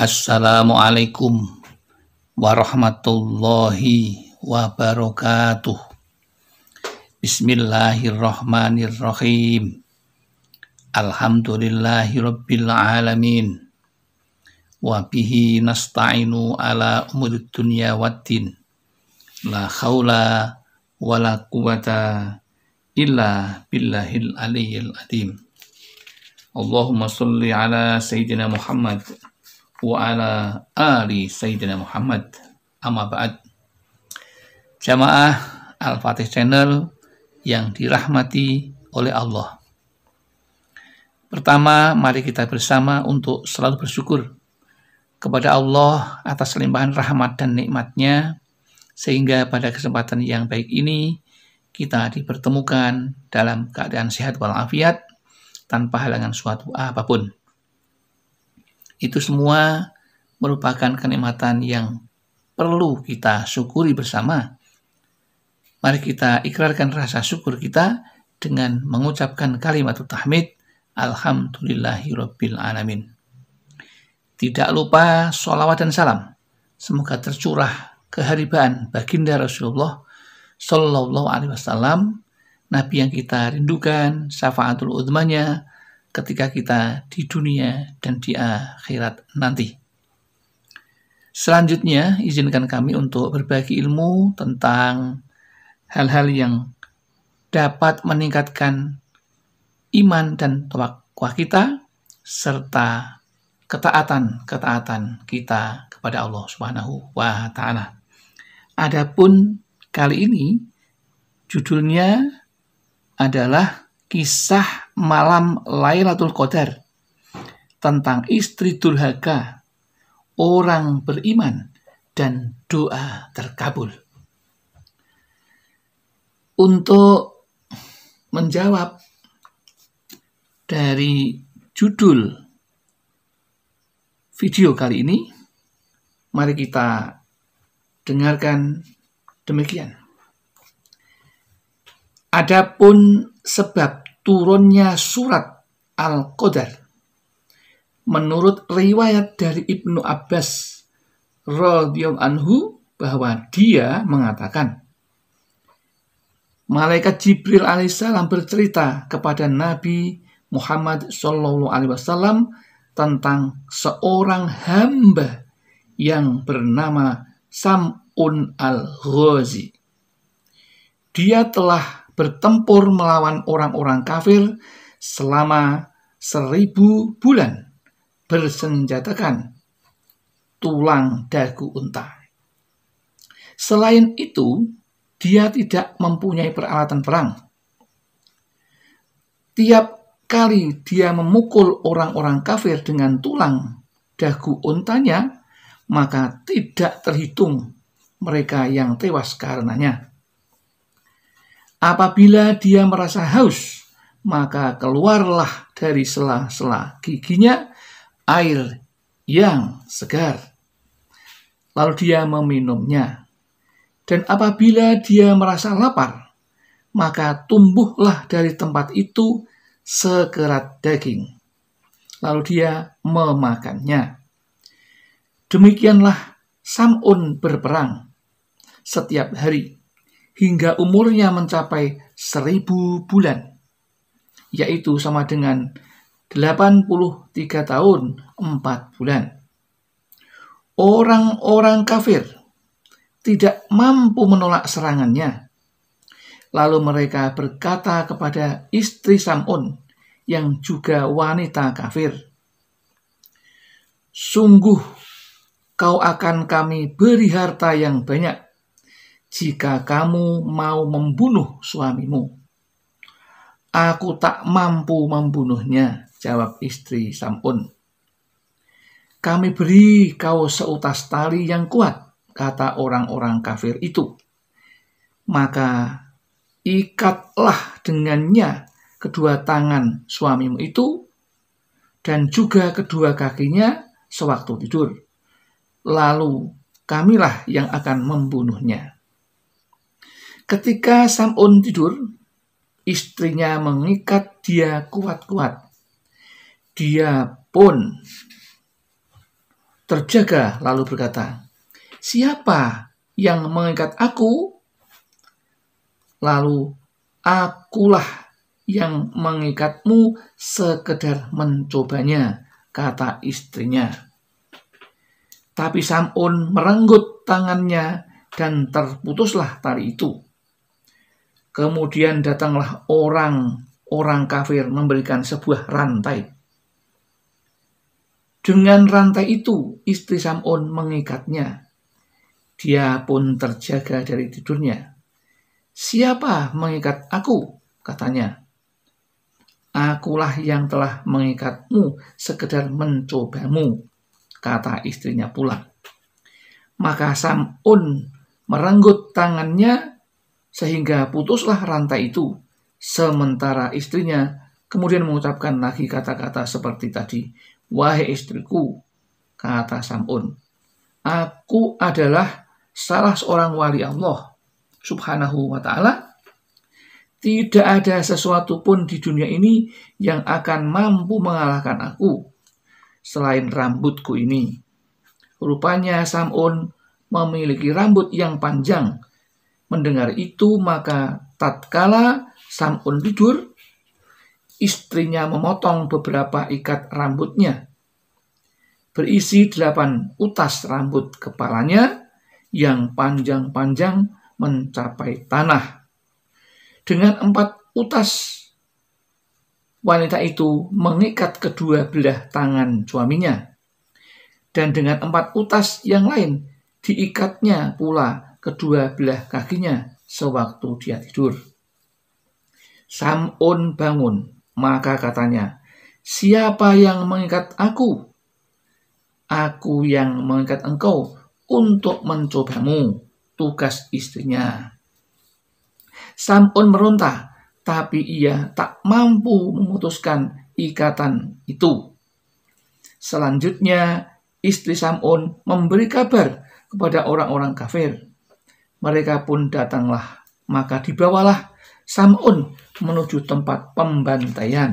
Assalamualaikum warahmatullahi wabarakatuh. Bismillahirrahmanirrahim. Alhamdulillahirabbil alamin. Wa bihi nasta'inu ala umurid dunya waddin. La haula wala quwata illa billahil aliyyil azim. Allahumma salli ala sayyidina Muhammad wa ala ali Sayyidina Muhammad amma ba'd jamaah Al-Fatih Channel yang dirahmati oleh Allah pertama mari kita bersama untuk selalu bersyukur kepada Allah atas limpahan rahmat dan nikmatnya sehingga pada kesempatan yang baik ini kita dipertemukan dalam keadaan sehat walafiat tanpa halangan suatu apapun. Itu semua merupakan kenikmatan yang perlu kita syukuri bersama. Mari kita ikrarkan rasa syukur kita dengan mengucapkan kalimat tahmid Alhamdulillahirabbil alamin. Tidak lupa sholawat dan salam. Semoga tercurah keharibaan baginda Rasulullah Shallallahu Alaihi Wasallam, Nabi yang kita rindukan, syafaatul udmanya, ketika kita di dunia dan di akhirat nanti. Selanjutnya, izinkan kami untuk berbagi ilmu tentang hal-hal yang dapat meningkatkan iman dan takwa kita serta ketaatan-ketaatan kita kepada Allah Subhanahu wa taala. Adapun kali ini judulnya adalah kisah malam Lailatul Qadar tentang istri durhaka, orang beriman, dan doa terkabul. Untuk menjawab dari judul video kali ini, mari kita dengarkan demikian. Adapun sebab turunnya surat Al-Qadar menurut riwayat dari Ibnu Abbas radhiyallahu anhu bahwa dia mengatakan Malaikat Jibril alaihissalam bercerita kepada Nabi Muhammad Sallallahu alaihi wasallam tentang seorang hamba yang bernama Sam'un al-Ghazi. Dia telah bertempur melawan orang-orang kafir selama seribu bulan bersenjatakan tulang dagu unta. Selain itu, dia tidak mempunyai peralatan perang. Tiap kali dia memukul orang-orang kafir dengan tulang dagu untanya, maka tidak terhitung mereka yang tewas karenanya. Apabila dia merasa haus, maka keluarlah dari sela-sela giginya air yang segar. Lalu dia meminumnya. Dan apabila dia merasa lapar, maka tumbuhlah dari tempat itu sekerat daging. Lalu dia memakannya. Demikianlah Sam'un berperang setiap hari hingga umurnya mencapai seribu bulan, yaitu sama dengan 83 tahun 4 bulan. Orang-orang kafir tidak mampu menolak serangannya. Lalu mereka berkata kepada istri Sam'un yang juga wanita kafir, Sungguh kau akan kami beri harta yang banyak jika kamu mau membunuh suamimu. Aku tak mampu membunuhnya, jawab istri Samun. Kami beri kau seutas tali yang kuat, kata orang-orang kafir itu. Maka ikatlah dengannya kedua tangan suamimu itu dan juga kedua kakinya sewaktu tidur. Lalu kamilah yang akan membunuhnya. Ketika Sam'un tidur, istrinya mengikat dia kuat-kuat. Dia pun terjaga lalu berkata, Siapa yang mengikat aku? Lalu akulah yang mengikatmu sekedar mencobanya, kata istrinya. Tapi Sam'un merenggut tangannya dan terputuslah tali itu. Kemudian datanglah orang-orang kafir memberikan sebuah rantai. Dengan rantai itu, istri Sam'un mengikatnya. Dia pun terjaga dari tidurnya. Siapa mengikat aku? katanya. Akulah yang telah mengikatmu sekedar mencobamu, kata istrinya pula. Maka Sam'un merenggut tangannya sehingga putuslah rantai itu. Sementara istrinya kemudian mengucapkan lagi kata-kata seperti tadi, Wahai istriku, kata Sam'un, aku adalah salah seorang wali Allah subhanahu wa ta'ala. Tidak ada sesuatu pun di dunia ini yang akan mampu mengalahkan aku selain rambutku ini. Rupanya Sam'un memiliki rambut yang panjang mendengar itu, maka tatkala Sam'un tidur, istrinya memotong beberapa ikat rambutnya. Berisi delapan utas rambut kepalanya yang panjang-panjang mencapai tanah. Dengan empat utas, wanita itu mengikat kedua belah tangan suaminya. Dan dengan empat utas yang lain, diikatnya pula kedua belah kakinya sewaktu dia tidur. Sam'un bangun, maka katanya, Siapa yang mengikat aku? Aku yang mengikat engkau untuk mencobamu, tugas istrinya. Sam'un meronta, tapi ia tak mampu memutuskan ikatan itu. Selanjutnya, istri Sam'un memberi kabar kepada orang-orang kafir mereka pun datanglah, maka dibawalah Sam'un menuju tempat pembantaian.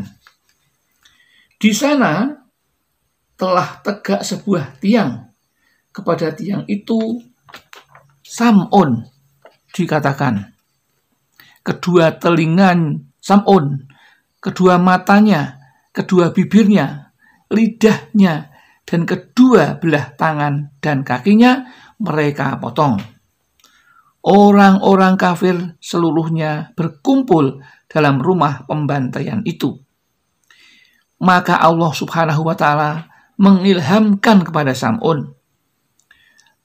Di sana telah tegak sebuah tiang. Kepada tiang itu Sam'un dikatakan. Kedua telingan Sam'un, kedua matanya, kedua bibirnya, lidahnya, dan kedua belah tangan dan kakinya mereka potong orang-orang kafir seluruhnya berkumpul dalam rumah pembantaian itu. Maka Allah Subhanahu wa Ta'ala mengilhamkan kepada Sam'un,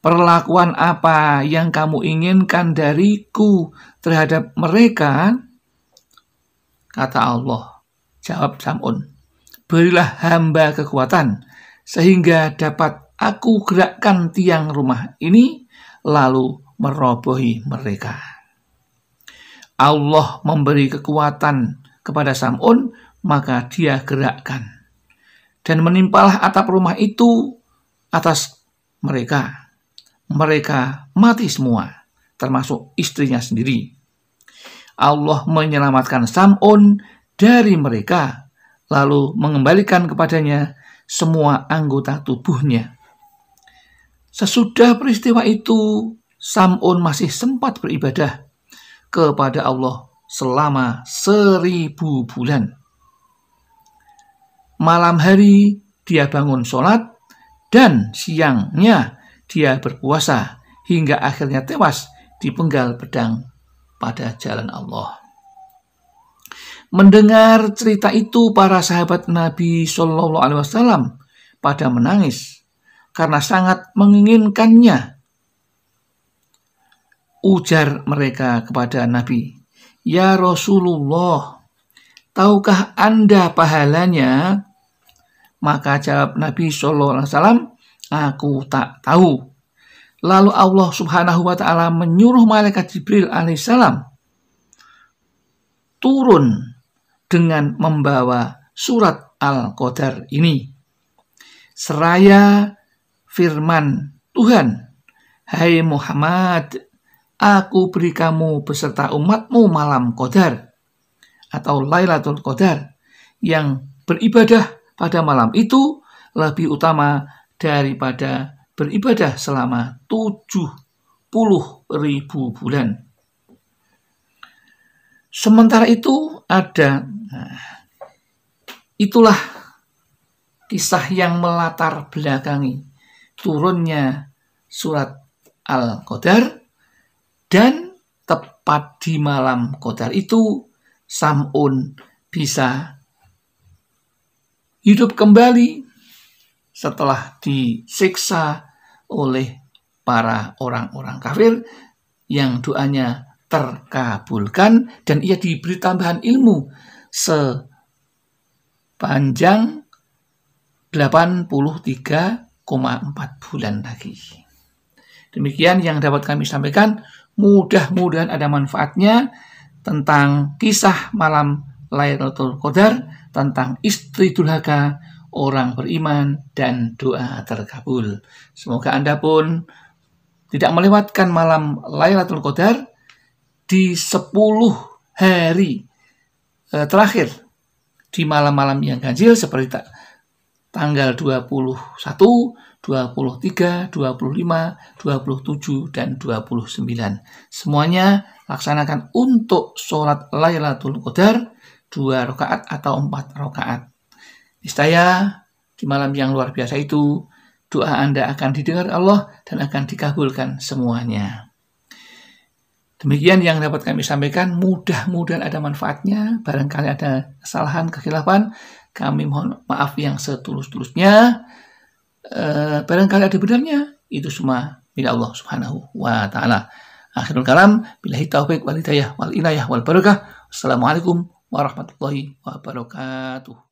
"Perlakuan apa yang kamu inginkan dariku terhadap mereka?" kata Allah. Jawab Sam'un, "Berilah hamba kekuatan sehingga dapat aku gerakkan tiang rumah ini, lalu merobohi mereka. Allah memberi kekuatan kepada Sam'un, maka dia gerakkan. Dan menimpalah atap rumah itu atas mereka. Mereka mati semua, termasuk istrinya sendiri. Allah menyelamatkan Sam'un dari mereka, lalu mengembalikan kepadanya semua anggota tubuhnya. Sesudah peristiwa itu, Sam'un masih sempat beribadah kepada Allah selama seribu bulan. Malam hari dia bangun sholat dan siangnya dia berpuasa hingga akhirnya tewas di penggal pedang pada jalan Allah. Mendengar cerita itu para sahabat Nabi Shallallahu Alaihi Wasallam pada menangis karena sangat menginginkannya Ujar mereka kepada Nabi, Ya Rasulullah, tahukah Anda pahalanya? Maka jawab Nabi Shallallahu Alaihi Wasallam, aku tak tahu. Lalu Allah Subhanahu Wa Taala menyuruh malaikat Jibril alaihissalam turun dengan membawa surat Al-Qadar ini. Seraya firman Tuhan, Hai Muhammad, Aku beri kamu beserta umatmu malam Kodar atau Lailatul Qadar yang beribadah pada malam itu lebih utama daripada beribadah selama tujuh puluh ribu bulan. Sementara itu ada nah, itulah kisah yang melatar belakangi turunnya surat Al-Qadar dan tepat di malam kota itu, Sam'un bisa hidup kembali setelah disiksa oleh para orang-orang kafir yang doanya terkabulkan dan ia diberi tambahan ilmu sepanjang 83,4 bulan lagi. Demikian yang dapat kami sampaikan. Mudah-mudahan ada manfaatnya tentang kisah malam Lailatul Qadar, tentang istri durhaka, orang beriman, dan doa terkabul. Semoga Anda pun tidak melewatkan malam Lailatul Qadar di 10 hari eh, terakhir di malam-malam yang ganjil seperti tak tanggal 21, 23, 25, 27, dan 29. Semuanya laksanakan untuk sholat Lailatul Qadar dua rakaat atau empat rakaat. Niscaya di malam yang luar biasa itu doa Anda akan didengar Allah dan akan dikabulkan semuanya. Demikian yang dapat kami sampaikan, mudah-mudahan ada manfaatnya, barangkali ada kesalahan, kekhilafan, kami mohon maaf yang setulus-tulusnya. eh, barangkali ada benarnya. Itu semua bila Allah Subhanahu wa taala. Akhirul kalam billahi taufik wal hidayah wal inayah wal barakah. Assalamualaikum warahmatullahi wabarakatuh.